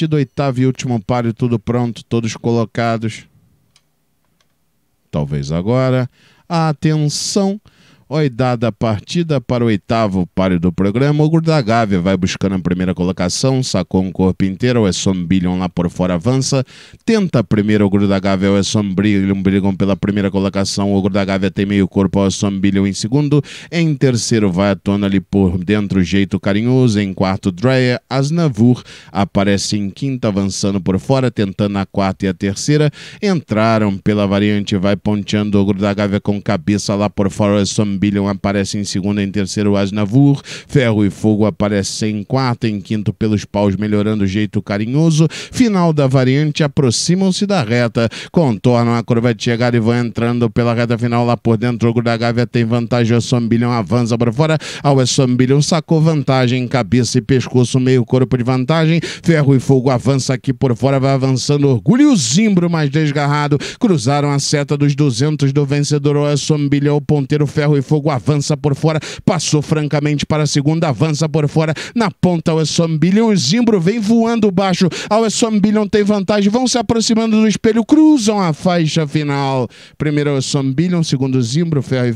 Partido oitavo e último páreo, tudo pronto, todos colocados. Talvez agora. Atenção! Oidada partida para o oitavo páreo do programa. O da Gávea vai buscando a primeira colocação, sacou um corpo inteiro. O Esson Billion lá por fora avança. Tenta primeiro o da Gávea o Esson Billion brigam pela primeira colocação. O da Gávea tem meio corpo, o Esson Billion em segundo. Em terceiro vai a tona ali por dentro, jeito carinhoso. Em quarto, Dreyer. Asnavur aparece em quinta, avançando por fora, tentando a quarta e a terceira. Entraram pela variante, vai ponteando o da Gávea com cabeça lá por fora. O é Essom Billion aparece em segundo, em terceiro Asnavur. Ferro e Fogo aparece em quarto, em quinto pelos paus, melhorando o jeito carinhoso, final da variante, aproximam-se da reta, contornam a curva de e vão entrando pela reta final lá por dentro, o da Gávea tem vantagem, o Sombilhão avança para fora, O Sombilhão sacou vantagem, cabeça e pescoço, meio corpo de vantagem, Ferro e Fogo avança aqui por fora, vai avançando Orgulho e o Zimbro mais desgarrado, cruzaram a seta dos 200 do vencedor, o Sombilhão, o ponteiro Ferro e Botafogo avança por fora, passou francamente para a segunda, avança por fora, na ponta o Essambilhão, o Zimbro vem voando baixo, ao Essambilhão tem vantagem, vão se aproximando do espelho, cruzam a faixa final. Primeiro o Essambilhão, segundo o Zimbro, Ferro e